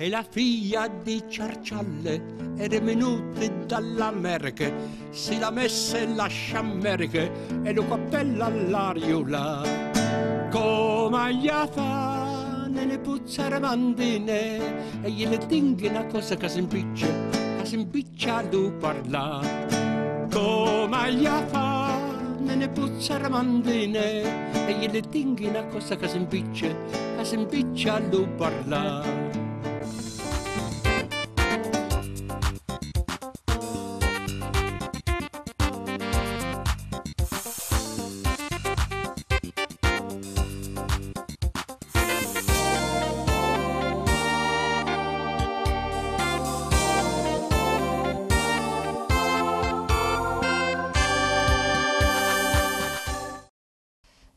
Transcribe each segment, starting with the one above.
e la figlia di Ciarcialle era venuta dall'America, si la messe la sciamerica e lo cappello all'ariola. Comagliata nelle puzzare mandine e gliele tinghi una cosa che si impiccia, che si impiccia a lui parlare. Comagliata nelle puzzare mandine e gliele tinghi una cosa che si impiccia, che si impiccia a lui parlare.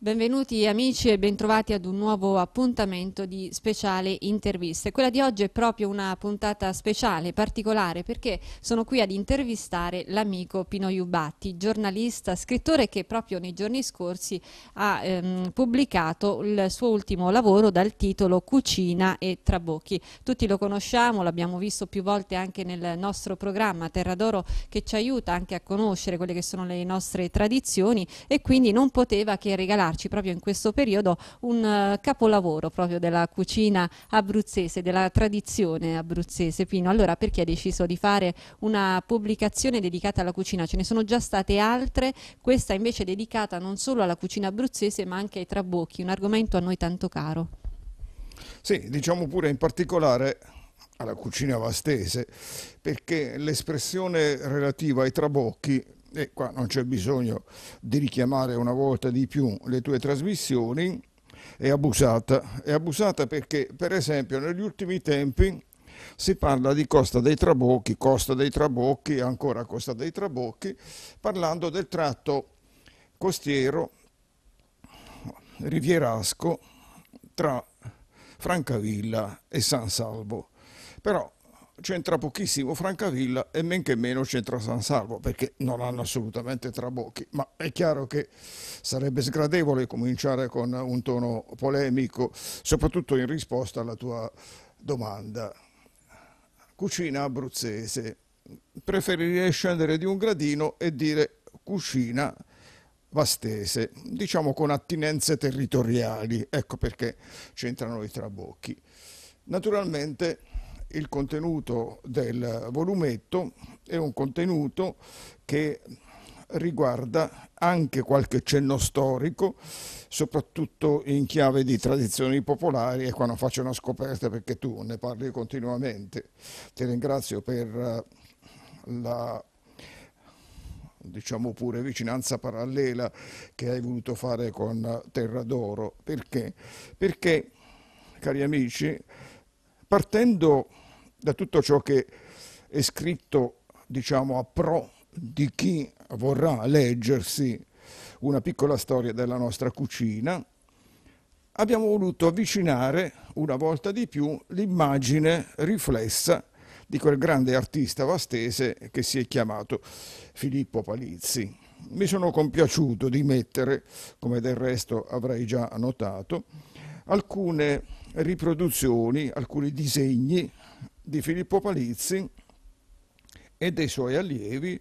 Benvenuti amici e bentrovati ad un nuovo appuntamento di speciale interviste. Quella di oggi è proprio una puntata speciale, particolare, perché sono qui ad intervistare l'amico Pino Iubatti, giornalista, scrittore che proprio nei giorni scorsi ha ehm, pubblicato il suo ultimo lavoro dal titolo Cucina e Trabocchi. Tutti lo conosciamo, l'abbiamo visto più volte anche nel nostro programma Terra d'Oro che ci aiuta anche a conoscere quelle che sono le nostre tradizioni e quindi non poteva che regalare portarci proprio in questo periodo un eh, capolavoro proprio della cucina abruzzese, della tradizione abruzzese. Pino, allora perché hai deciso di fare una pubblicazione dedicata alla cucina? Ce ne sono già state altre, questa invece è dedicata non solo alla cucina abruzzese ma anche ai trabocchi, un argomento a noi tanto caro. Sì, diciamo pure in particolare alla cucina vastese, perché l'espressione relativa ai trabocchi e qua non c'è bisogno di richiamare una volta di più le tue trasmissioni, è abusata. È abusata perché, per esempio, negli ultimi tempi si parla di Costa dei Trabocchi, Costa dei Trabocchi, ancora Costa dei Trabocchi, parlando del tratto costiero rivierasco tra Francavilla e San Salvo. Però c'entra pochissimo Francavilla e men che meno c'entra San Salvo perché non hanno assolutamente trabocchi, ma è chiaro che sarebbe sgradevole cominciare con un tono polemico, soprattutto in risposta alla tua domanda. Cucina abruzzese. Preferirei scendere di un gradino e dire cucina vastese, diciamo con attinenze territoriali, ecco perché c'entrano i trabocchi. Naturalmente il contenuto del volumetto è un contenuto che riguarda anche qualche cenno storico, soprattutto in chiave di tradizioni popolari e qua non faccio una scoperta perché tu ne parli continuamente. Ti ringrazio per eh, la diciamo pure vicinanza parallela che hai voluto fare con Terra d'Oro. Perché? Perché, cari amici, partendo da tutto ciò che è scritto diciamo, a pro di chi vorrà leggersi una piccola storia della nostra cucina, abbiamo voluto avvicinare una volta di più l'immagine riflessa di quel grande artista vastese che si è chiamato Filippo Palizzi. Mi sono compiaciuto di mettere, come del resto avrei già notato, alcune riproduzioni, alcuni disegni di Filippo Palizzi e dei suoi allievi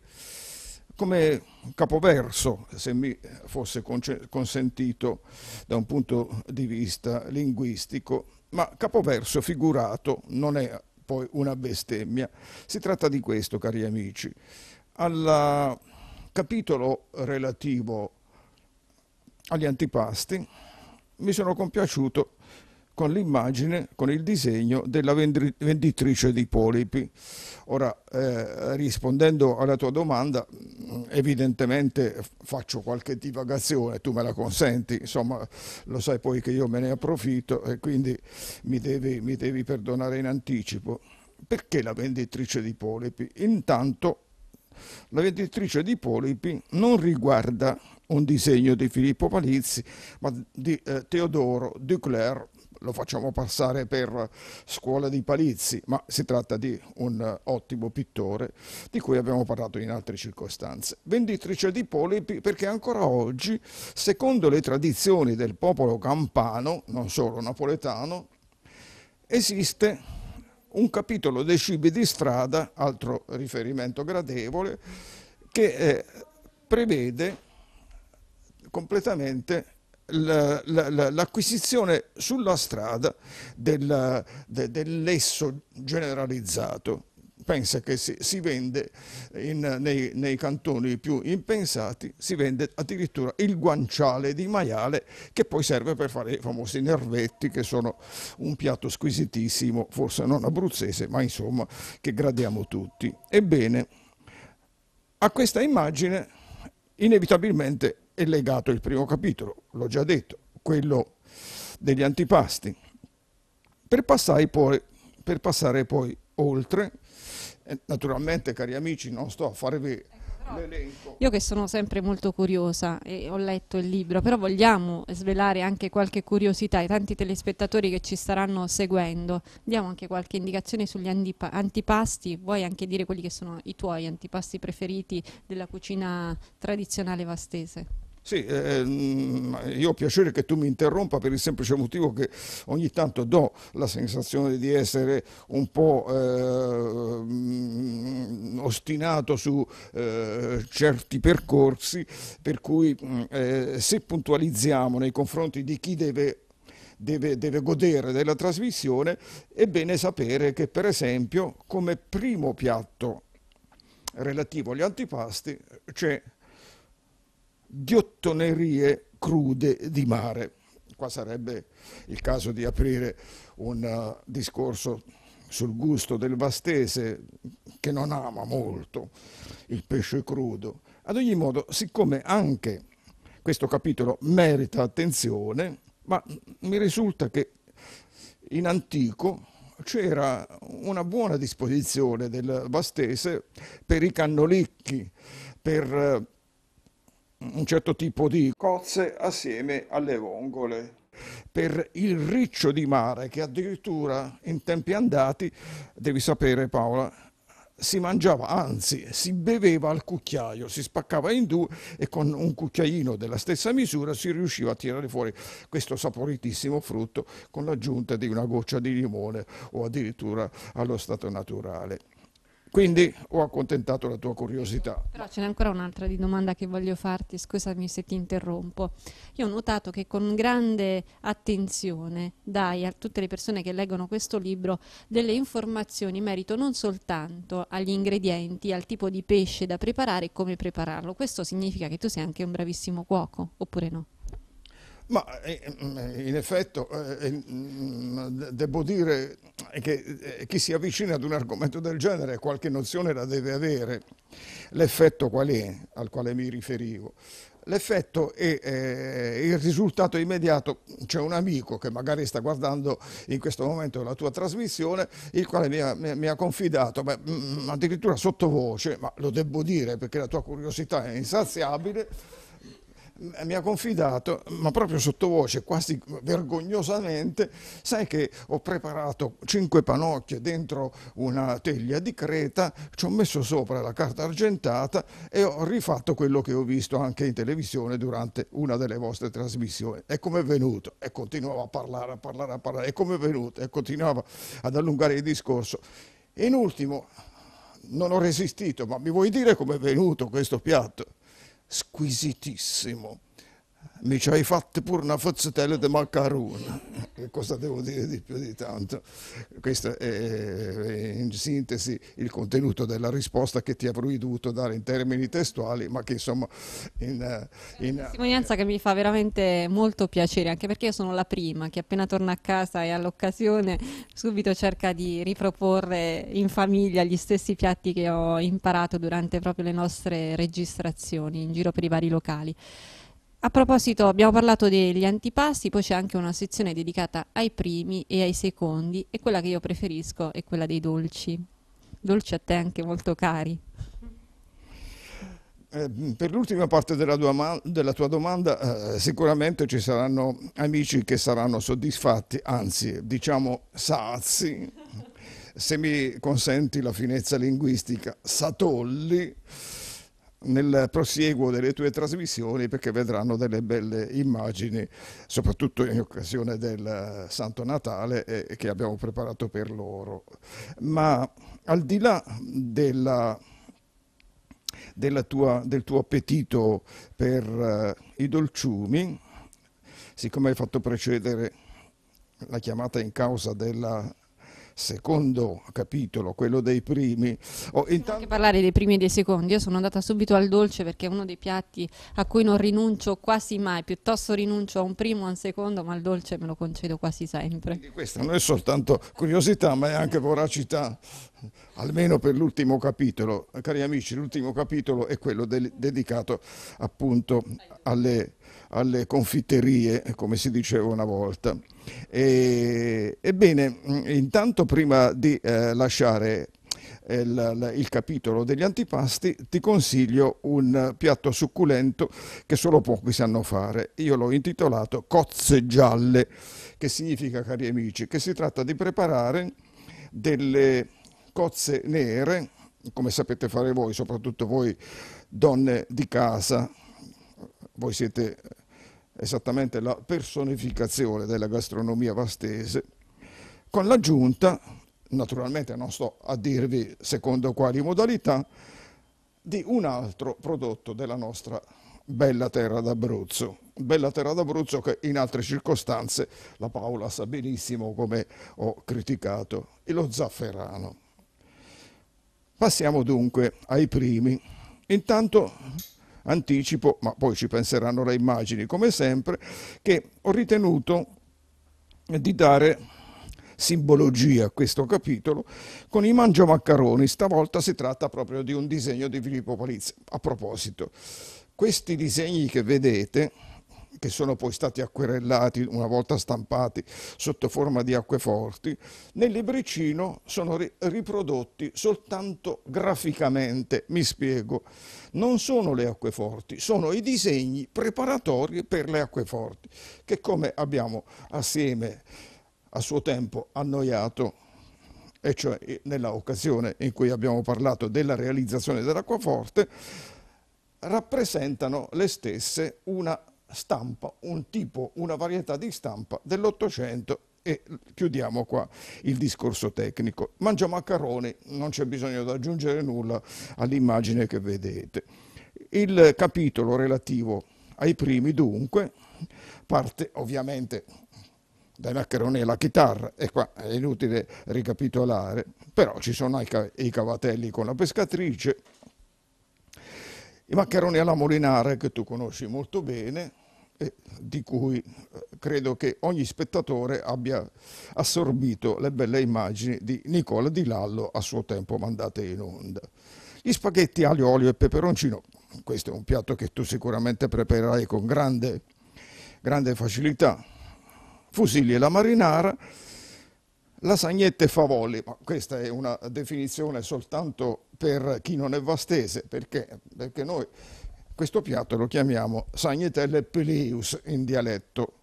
come capoverso, se mi fosse consentito da un punto di vista linguistico, ma capoverso figurato non è poi una bestemmia. Si tratta di questo, cari amici. Al capitolo relativo agli antipasti mi sono compiaciuto con l'immagine, con il disegno della venditrice di polipi. Ora, eh, rispondendo alla tua domanda, mm, evidentemente faccio qualche divagazione, tu me la consenti, insomma, lo sai poi che io me ne approfitto e quindi mi devi, mi devi perdonare in anticipo. Perché la venditrice di polipi? Intanto la venditrice di polipi non riguarda un disegno di Filippo Palizzi, ma di eh, Teodoro Duclerc, lo facciamo passare per scuola di Palizzi, ma si tratta di un ottimo pittore di cui abbiamo parlato in altre circostanze. Venditrice di polipi perché ancora oggi, secondo le tradizioni del popolo campano, non solo napoletano, esiste un capitolo dei cibi di strada, altro riferimento gradevole, che eh, prevede completamente l'acquisizione sulla strada del, de, del lesso generalizzato pensa che si, si vende in, nei, nei, cantoni più impensati, si vende addirittura il guanciale di maiale che poi serve per fare i famosi nervetti che sono un piatto squisitissimo, forse non abruzzese, ma insomma che gradiamo tutti. Ebbene, a questa immagine inevitabilmente è legato il primo capitolo, l'ho già detto, quello degli antipasti. Per passare poi, per passare poi oltre, eh, naturalmente cari amici non sto a farvi eh, l'elenco. Io che sono sempre molto curiosa e ho letto il libro, però vogliamo svelare anche qualche curiosità ai tanti telespettatori che ci staranno seguendo. Diamo anche qualche indicazione sugli antipasti, vuoi anche dire quelli che sono i tuoi antipasti preferiti della cucina tradizionale vastese? Sì, ehm, io ho piacere che tu mi interrompa per il semplice motivo che ogni tanto do la sensazione di essere un po' eh, ostinato su eh, certi percorsi, per cui mm, eh, se puntualizziamo nei confronti di chi deve Deve, deve, godere della trasmissione, è bene sapere che per esempio come primo piatto relativo agli antipasti c'è ghiottonerie crude di mare. Qua sarebbe il caso di aprire un eh, discorso sul gusto del vastese che non ama molto il pesce crudo. Ad ogni modo, siccome anche questo capitolo merita attenzione, ma mi risulta che in antico c'era una buona disposizione del vastese per i cannolicchi, per eh, un certo tipo di cozze assieme alle vongole per il riccio di mare che addirittura in tempi andati, devi sapere Paola, si mangiava, anzi si beveva al cucchiaio, si spaccava in due e con un cucchiaino della stessa misura si riusciva a tirare fuori questo saporitissimo frutto con l'aggiunta di una goccia di limone o addirittura allo stato naturale. Quindi ho accontentato la tua curiosità. Però ce n'è ancora un'altra di domanda che voglio farti, scusami se ti interrompo. Io ho notato che con grande attenzione dai a tutte le persone che leggono questo libro delle informazioni in merito non soltanto agli ingredienti, al tipo di pesce da preparare e come prepararlo. Questo significa che tu sei anche un bravissimo cuoco, oppure no? Ma eh, mm, in effetti eh, eh, mm, mm, devo dire è che eh, chi si avvicina ad un argomento del genere qualche nozione la deve avere. L'effetto qual è, al quale mi riferivo? L'effetto è eh, il risultato immediato. C'è un amico che magari sta guardando in questo momento la tua trasmissione, il quale mi ha, mi ha confidato, beh, mm, mm, addirittura sottovoce, ma lo devo dire perché la tua curiosità è insaziabile mi ha confidato, ma proprio sottovoce, quasi vergognosamente, sai che ho preparato cinque panocchie dentro una teglia di creta, ci ho messo sopra la carta argentata e ho rifatto quello che ho visto anche in televisione durante una delle vostre trasmissioni. E come è venuto? E continuava a parlare, a parlare, a parlare. E come è venuto? E continuava ad allungare il discorso. E In ultimo, non ho resistito, ma mi vuoi dire come è venuto questo piatto? squisitissimo mi ci hai fatto pure una fozzatella di macarona. Che cosa devo dire di più di tanto? Questo è in sintesi il contenuto della risposta che ti avrei dovuto dare in termini testuali, ma che insomma... In, in... È una testimonianza che mi fa veramente molto piacere, anche perché io sono la prima che appena torna a casa e all'occasione subito cerca di riproporre in famiglia gli stessi piatti che ho imparato durante proprio le nostre registrazioni in giro per i vari locali. A proposito, abbiamo parlato degli antipasti, poi c'è anche una sezione dedicata ai primi e ai secondi e quella che io preferisco è quella dei dolci. Dolci a te anche molto cari. Eh, per l'ultima parte della, della tua, domanda eh, sicuramente ci saranno amici che saranno soddisfatti, anzi diciamo sazi, se mi consenti la finezza linguistica, satolli nel prosieguo delle tue trasmissioni perché vedranno delle belle immagini, soprattutto in occasione del Santo Natale eh, che abbiamo preparato per loro. Ma al di là della, della tua, del tuo appetito per eh, i dolciumi, siccome hai fatto precedere la chiamata in causa della secondo capitolo, quello dei primi. Oh, intanto... Anche parlare dei primi e dei secondi, io sono andata subito al dolce perché è uno dei piatti a cui non rinuncio quasi mai, piuttosto rinuncio a un primo, a un secondo, ma il dolce me lo concedo quasi sempre. Quindi questa non è soltanto curiosità, ma è anche voracità almeno per l'ultimo capitolo. Cari amici, l'ultimo capitolo è quello de- dedicato appunto alle, alle, confitterie, come si diceva una volta. E, ebbene, intanto prima di eh, lasciare eh, il, il, capitolo degli antipasti, ti consiglio un piatto succulento che solo pochi sanno fare. Io l'ho intitolato Cozze gialle, che significa, cari amici, che si tratta di preparare delle cozze nere, come sapete fare voi, soprattutto voi donne di casa, voi siete esattamente la personificazione della gastronomia vastese, con l'aggiunta, naturalmente non sto a dirvi secondo quali modalità, di un altro prodotto della nostra bella terra d'Abruzzo. Bella terra d'Abruzzo che in altre circostanze la Paola sa benissimo come ho criticato, e lo zafferano. Passiamo dunque ai primi. Intanto anticipo, ma poi ci penseranno le immagini come sempre, che ho ritenuto di dare simbologia a questo capitolo con i mangio maccaroni. Stavolta si tratta proprio di un disegno di Filippo Palizzi. A proposito, questi disegni che vedete che sono poi stati acquerellati, una volta stampati sotto forma di acqueforti, nel libricino sono ri riprodotti soltanto graficamente, mi spiego. Non sono le acqueforti, sono i disegni preparatori per le acqueforti, che come abbiamo assieme a suo tempo annoiato e cioè nella occasione in cui abbiamo parlato della realizzazione dell'acquaforte, rappresentano le stesse una stampa, un tipo, una varietà di stampa dell'Ottocento e chiudiamo qua il discorso tecnico. Mangia maccheroni, non c'è bisogno di aggiungere nulla all'immagine che vedete. Il capitolo relativo ai primi dunque parte ovviamente dai maccheroni alla chitarra e qua è inutile ricapitolare, però ci sono anche i cavatelli con la pescatrice, i maccheroni alla molinare che tu conosci molto bene, di cui eh, credo che ogni spettatore abbia assorbito le belle immagini di Nicola Di Lallo a suo tempo mandate in onda. Gli spaghetti aglio, olio e peperoncino, questo è un piatto che tu sicuramente preparerai con grande, grande facilità. Fusilli e la marinara, lasagnette e favoli, ma questa è una definizione soltanto per chi non è vastese, perché? Perché noi questo piatto lo chiamiamo sagnetelle peleus in dialetto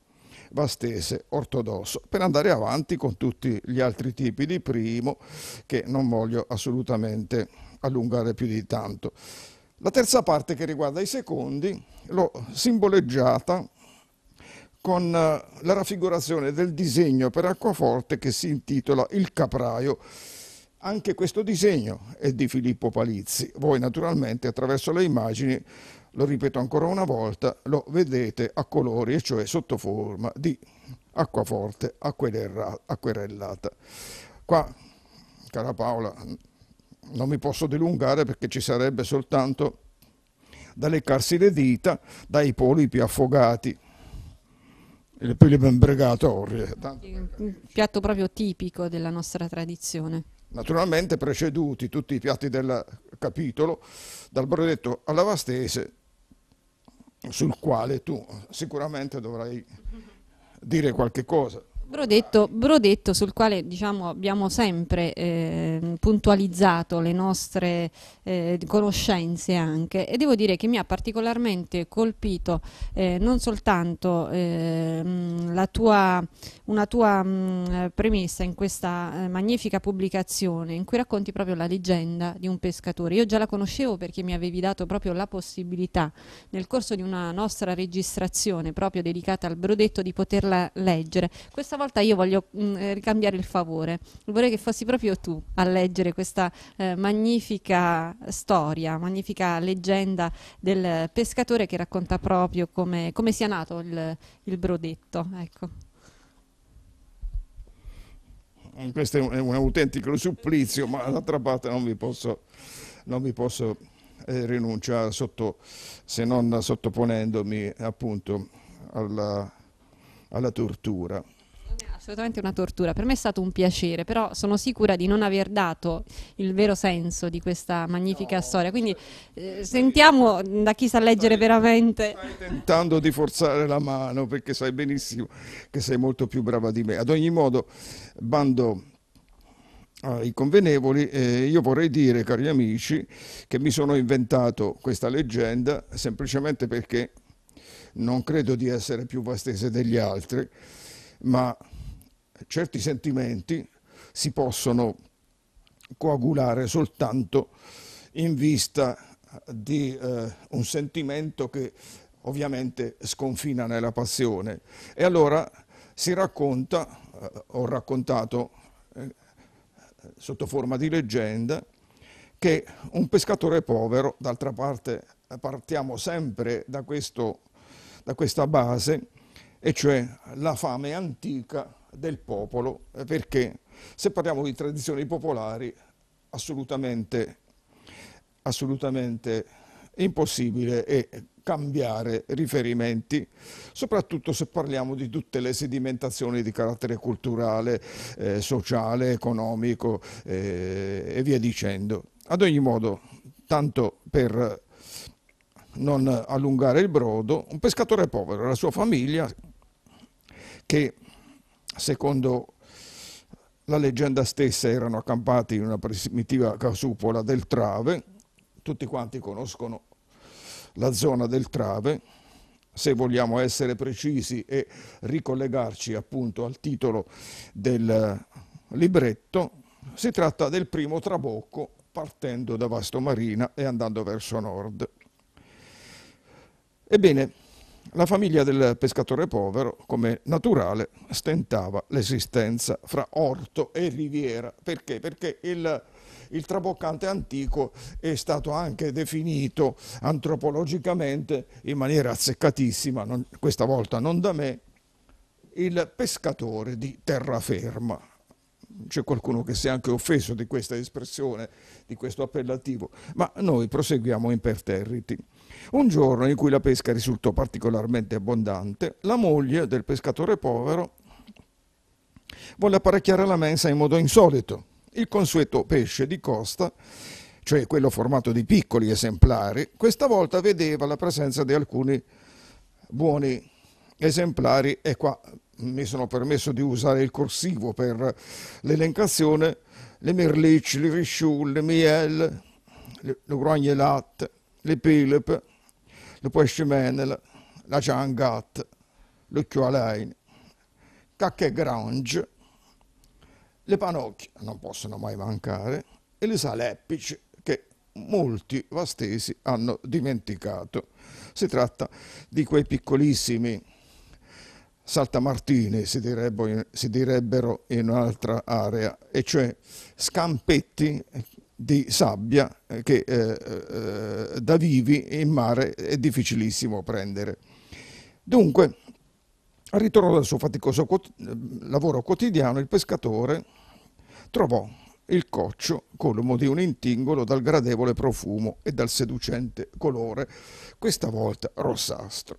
vastese ortodosso per andare avanti con tutti gli altri tipi di primo che non voglio assolutamente allungare più di tanto. La terza parte che riguarda i secondi l'ho simboleggiata con eh, la raffigurazione del disegno per acquaforte che si intitola Il capraio. Anche questo disegno è di Filippo Palizzi. Voi naturalmente attraverso le immagini lo ripeto ancora una volta, lo vedete a colori, e cioè sotto forma di acquaforte acquerellata. Qua, cara Paola, non mi posso dilungare perché ci sarebbe soltanto da leccarsi le dita dai polipi affogati le peli membrigatorie. Eh, Un piatto proprio tipico della nostra tradizione. Naturalmente preceduti tutti i piatti del capitolo dal brodetto alla vastese sul quale tu sicuramente dovrai dire qualche cosa. Brodetto, Brodetto, sul quale diciamo, abbiamo sempre eh, puntualizzato le nostre eh, conoscenze anche e devo dire che mi ha particolarmente colpito eh, non soltanto ehm, tua, una tua mh, mm, premessa in questa eh, magnifica pubblicazione in cui racconti proprio la leggenda di un pescatore. Io già la conoscevo perché mi avevi dato proprio la possibilità nel corso di una nostra registrazione proprio dedicata al Brodetto di poterla leggere. Questa volta io voglio mh, mm, eh, ricambiare il favore. Vorrei che fossi proprio tu a leggere questa eh, magnifica storia, magnifica leggenda del pescatore che racconta proprio come, come sia nato il, il brodetto. Ecco. Eh, questo è un, è un, autentico supplizio, ma d'altra parte non vi posso, non vi posso eh, rinunciare sotto, se non sottoponendomi appunto alla, alla tortura assolutamente una tortura. Per me è stato un piacere, però sono sicura di non aver dato il vero senso di questa magnifica no, storia. Quindi cioè, eh, sentiamo da chi sa leggere stai, veramente. Stai tentando di forzare la mano perché sai benissimo che sei molto più brava di me. Ad ogni modo, bando ai convenevoli, eh, io vorrei dire, cari amici, che mi sono inventato questa leggenda semplicemente perché non credo di essere più vastese degli altri, ma certi sentimenti si possono coagulare soltanto in vista di eh, un sentimento che ovviamente sconfina nella passione. E allora si racconta, eh, ho raccontato eh, sotto forma di leggenda, che un pescatore povero, d'altra parte partiamo sempre da, questo, da questa base, e cioè la fame antica del popolo, eh, perché se parliamo di tradizioni popolari, assolutamente, assolutamente impossibile è cambiare riferimenti, soprattutto se parliamo di tutte le sedimentazioni di carattere culturale, eh, sociale, economico eh, e via dicendo. Ad ogni modo, tanto per non allungare il brodo, un pescatore povero e la sua famiglia che secondo la leggenda stessa, erano accampati in una primitiva casupola del Trave, tutti quanti conoscono la zona del Trave, se vogliamo essere precisi e ricollegarci appunto al titolo del libretto, si tratta del primo trabocco partendo da Vasto Marina e andando verso nord. Ebbene, la famiglia del pescatore povero, come naturale, stentava l'esistenza fra Orto e Riviera. Perché? Perché il, il traboccante antico è stato anche definito antropologicamente in maniera azzeccatissima, non, questa volta non da me, il pescatore di terraferma. C'è qualcuno che si è anche offeso di questa espressione, di questo appellativo, ma noi proseguiamo imperterriti. Un giorno in cui la pesca risultò particolarmente abbondante, la moglie del pescatore povero volle apparecchiare la mensa in modo insolito. Il consueto pesce di costa, cioè quello formato di piccoli esemplari, questa volta vedeva la presenza di alcuni buoni esemplari e qua mi sono permesso di usare il corsivo per l'elencazione, le merlicci, le risciù, le miel, le grogne latte, le pilip, le pescimenele, la ciangat, le chiualein, cacche grange, le panocchie non possono mai mancare e le saleppici che molti vastesi hanno dimenticato. Si tratta di quei piccolissimi saltamartini, si, direbbe, si direbbero in un'altra area, e cioè scampetti di sabbia eh, che eh, eh, da vivi in mare è difficilissimo prendere. Dunque, al dal suo faticoso quot eh, lavoro quotidiano, il pescatore trovò il coccio colmo di un intingolo dal gradevole profumo e dal seducente colore, questa volta rossastro.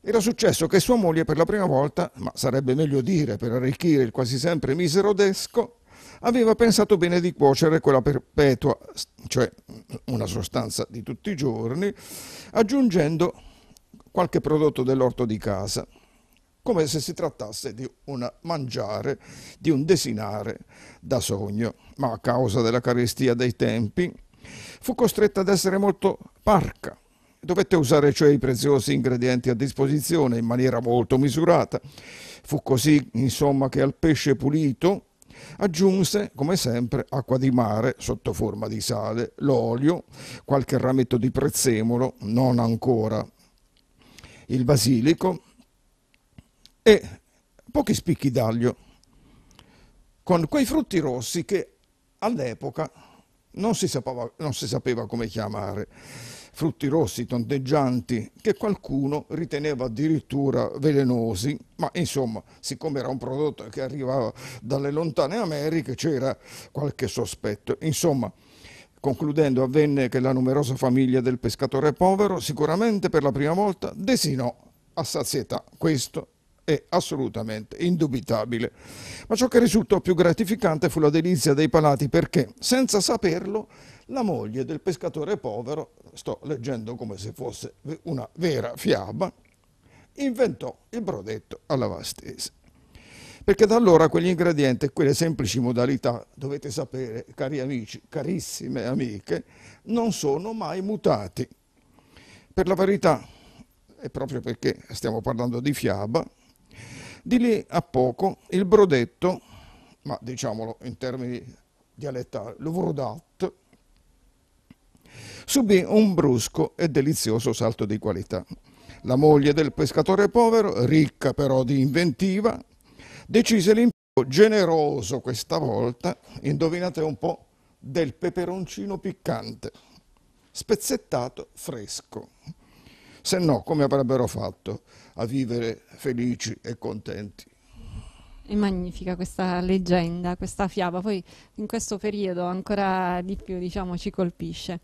Era successo che sua moglie per la prima volta, ma sarebbe meglio dire per arricchire il quasi sempre misero desco, aveva pensato bene di cuocere quella perpetua, cioè una sostanza di tutti i giorni, aggiungendo qualche prodotto dell'orto di casa, come se si trattasse di un mangiare, di un desinare da sogno, ma a causa della carestia dei tempi fu costretta ad essere molto parca. Dovette usare cioè i preziosi ingredienti a disposizione in maniera molto misurata. Fu così, insomma, che al pesce pulito, Aggiunse, come sempre, acqua di mare sotto forma di sale, l'olio, qualche rametto di prezzemolo, non ancora il basilico e pochi spicchi d'aglio, con quei frutti rossi che all'epoca non si sapeva, non si sapeva come chiamare frutti rossi tondeggianti che qualcuno riteneva addirittura velenosi, ma insomma, siccome era un prodotto che arrivava dalle lontane Americhe, c'era qualche sospetto. Insomma, concludendo avvenne che la numerosa famiglia del pescatore povero sicuramente per la prima volta desinò a sazietà. Questo è assolutamente indubitabile. Ma ciò che risultò più gratificante fu la delizia dei palati perché, senza saperlo, la moglie del pescatore povero, sto leggendo come se fosse una vera fiaba, inventò il brodetto alla vastese. Perché da allora quegli ingredienti e quelle semplici modalità, dovete sapere, cari amici, carissime amiche, non sono mai mutati. Per la verità, e proprio perché stiamo parlando di fiaba, di lì a poco il brodetto, ma diciamolo in termini dialettali, lo vrodat, subì un brusco e delizioso salto di qualità. La moglie del pescatore povero, ricca però di inventiva, decise l'impiego generoso questa volta, indovinate un po', del peperoncino piccante, spezzettato fresco se no come avrebbero fatto a vivere felici e contenti. È magnifica questa leggenda, questa fiaba, poi in questo periodo ancora di più diciamo, ci colpisce.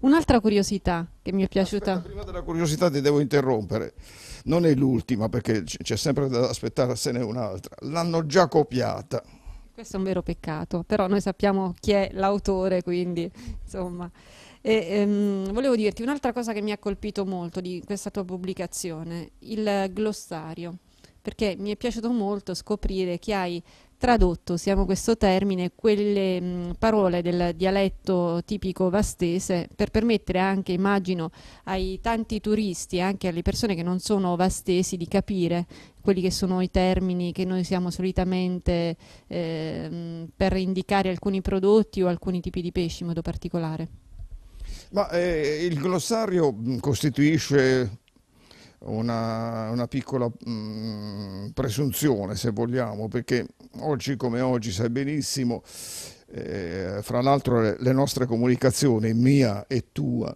Un'altra curiosità che mi è piaciuta... Aspetta, prima della curiosità ti devo interrompere, non è l'ultima perché c'è sempre da aspettarsene un'altra, l'hanno già copiata. Questo è un vero peccato, però noi sappiamo chi è l'autore, quindi insomma... E, ehm, volevo dirti un'altra cosa che mi ha colpito molto di questa tua pubblicazione, il glossario, perché mi è piaciuto molto scoprire che hai tradotto, usiamo questo termine, quelle mh, mm, parole del dialetto tipico vastese per permettere anche, immagino, ai tanti turisti e anche alle persone che non sono vastesi di capire quelli che sono i termini che noi usiamo solitamente eh, per indicare alcuni prodotti o alcuni tipi di pesci in modo particolare. Ma eh, il glossario mm, costituisce una, una piccola mh, mm, presunzione, se vogliamo, perché oggi come oggi sai benissimo, eh, fra l'altro le, le, nostre comunicazioni, mia e tua,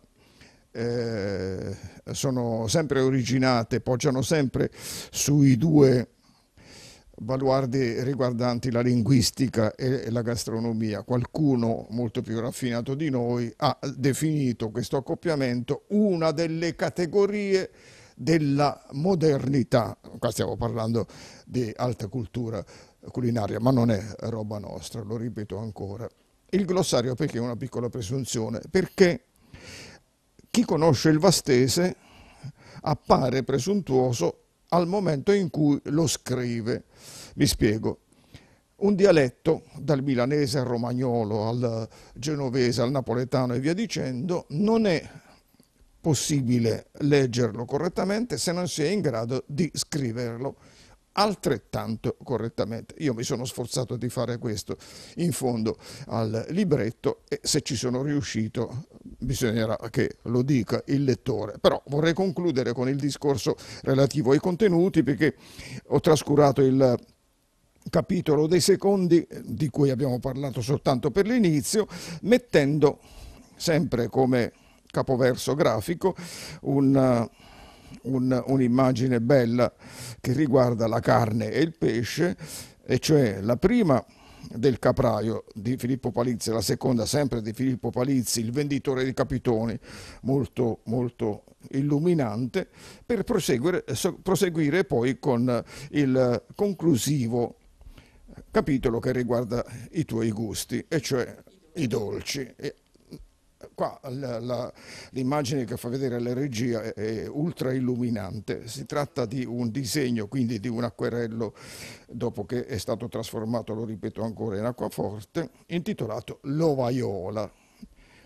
eh, sono sempre originate, poggiano sempre sui due baluardi riguardanti la linguistica e la gastronomia. Qualcuno molto più raffinato di noi ha definito questo accoppiamento una delle categorie della modernità. Qua stiamo parlando di alta cultura culinaria, ma non è roba nostra, lo ripeto ancora. Il glossario perché è una piccola presunzione? Perché chi conosce il vastese appare presuntuoso al momento in cui lo scrive. Mi spiego. Un dialetto, dal milanese al romagnolo, al genovese, al napoletano e via dicendo, non è possibile leggerlo correttamente se non si è in grado di scriverlo altrettanto correttamente. Io mi sono sforzato di fare questo in fondo al libretto e se ci sono riuscito bisognerà che lo dica il lettore. Però vorrei concludere con il discorso relativo ai contenuti perché ho trascurato il capitolo dei secondi di cui abbiamo parlato soltanto per l'inizio, mettendo sempre come capoverso grafico un un, un'immagine bella che riguarda la carne e il pesce, e cioè la prima del capraio di Filippo Palizzi, la seconda sempre di Filippo Palizzi, il venditore di capitoni, molto, molto illuminante, per proseguire, proseguire poi con il conclusivo capitolo che riguarda i tuoi gusti, e cioè i dolci qua l'immagine che fa vedere la regia è, è ultra illuminante, si tratta di un disegno quindi di un acquerello dopo che è stato trasformato, lo ripeto ancora, in acquaforte, intitolato L'Ovaiola.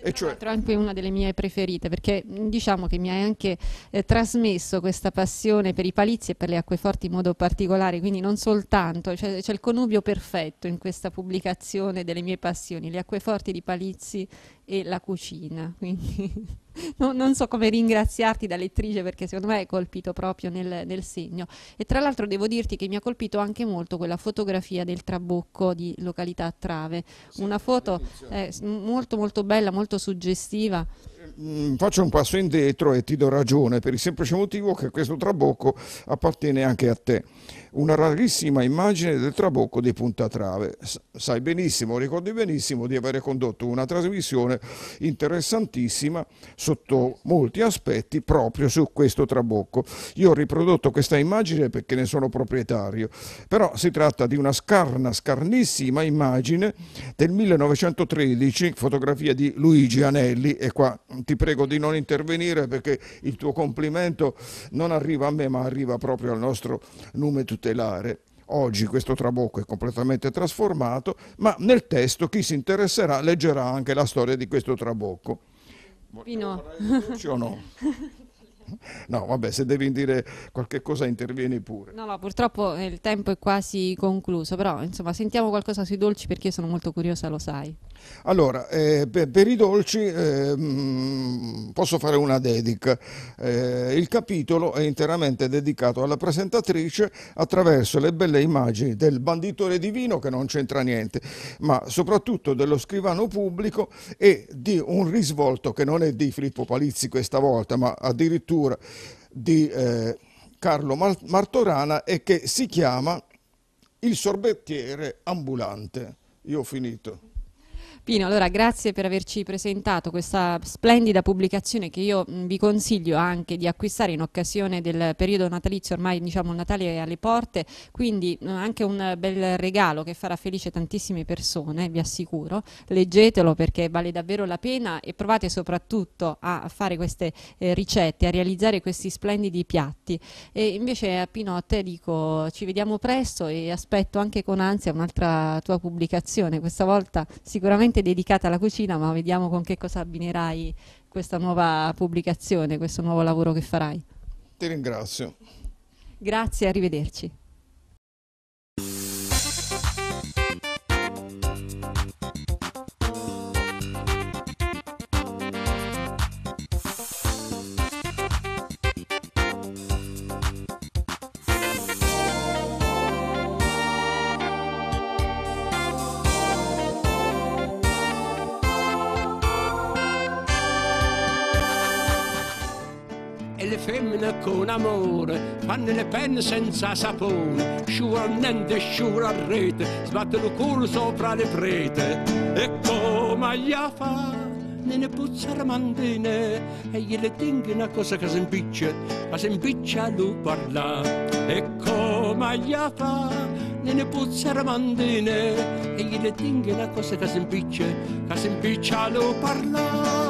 E cioè... Tra l'altro è una delle mie preferite perché diciamo che mi hai anche eh, trasmesso questa passione per i palizzi e per le acqueforti in modo particolare, quindi non soltanto, c'è il connubio perfetto in questa pubblicazione delle mie passioni, le acqueforti di palizzi e la cucina. Quindi... non, non, so come ringraziarti da lettrice perché secondo me hai colpito proprio nel, nel segno. E tra l'altro devo dirti che mi ha colpito anche molto quella fotografia del trabocco di località Trave, sì, una foto eh, molto molto bella, molto suggestiva mm, faccio un passo indietro e ti do ragione per il semplice motivo che questo trabocco appartiene anche a te una rarissima immagine del trabocco di Punta Trave. Sai benissimo, ricordi benissimo di avere condotto una trasmissione interessantissima sotto molti aspetti proprio su questo trabocco. Io ho riprodotto questa immagine perché ne sono proprietario, però si tratta di una scarna, scarnissima immagine del 1913, fotografia di Luigi Anelli e qua ti prego di non intervenire perché il tuo complimento non arriva a me ma arriva proprio al nostro nome tutto tutelare. Oggi questo trabocco è completamente trasformato, ma nel testo chi si interesserà leggerà anche la storia di questo trabocco. Pino. Vorrei, o no? No, vabbè, se devi dire qualche cosa intervieni pure. No, no, purtroppo eh, il tempo è quasi concluso, però insomma sentiamo qualcosa sui dolci perché io sono molto curiosa, lo sai. Allora, eh, per, per, i dolci eh, posso fare una dedica. Eh, il capitolo è interamente dedicato alla presentatrice attraverso le belle immagini del banditore di vino che non c'entra niente, ma soprattutto dello scrivano pubblico e di un risvolto che non è di Filippo Palizzi questa volta, ma addirittura cultura di eh, Carlo Martorana e che si chiama Il sorbettiere ambulante. Io ho finito. Pino, allora grazie per averci presentato questa splendida pubblicazione che io vi consiglio anche di acquistare in occasione del periodo natalizio, ormai diciamo Natale è alle porte, quindi anche un bel regalo che farà felice tantissime persone, vi assicuro. Leggetelo perché vale davvero la pena e provate soprattutto a fare queste eh, ricette, a realizzare questi splendidi piatti. E invece a eh, Pino a te dico ci vediamo presto e aspetto anche con ansia un'altra tua pubblicazione, questa volta sicuramente completamente dedicata alla cucina, ma vediamo con che cosa abbinerai questa nuova pubblicazione, questo nuovo lavoro che farai. Ti ringrazio. Grazie, arrivederci. femmine con amore fanno le penne senza sapone sciuran nende sciura rete sbatte sbattono culo sopra le prete e come gli fa ne puzza puzzano mandine e gliele dingo una cosa che s'impiccia ma s'impiccia lui parla e come gli fa ne puzza puzzano mandine e gliele dingo una cosa che s'impiccia che s'impiccia lui parla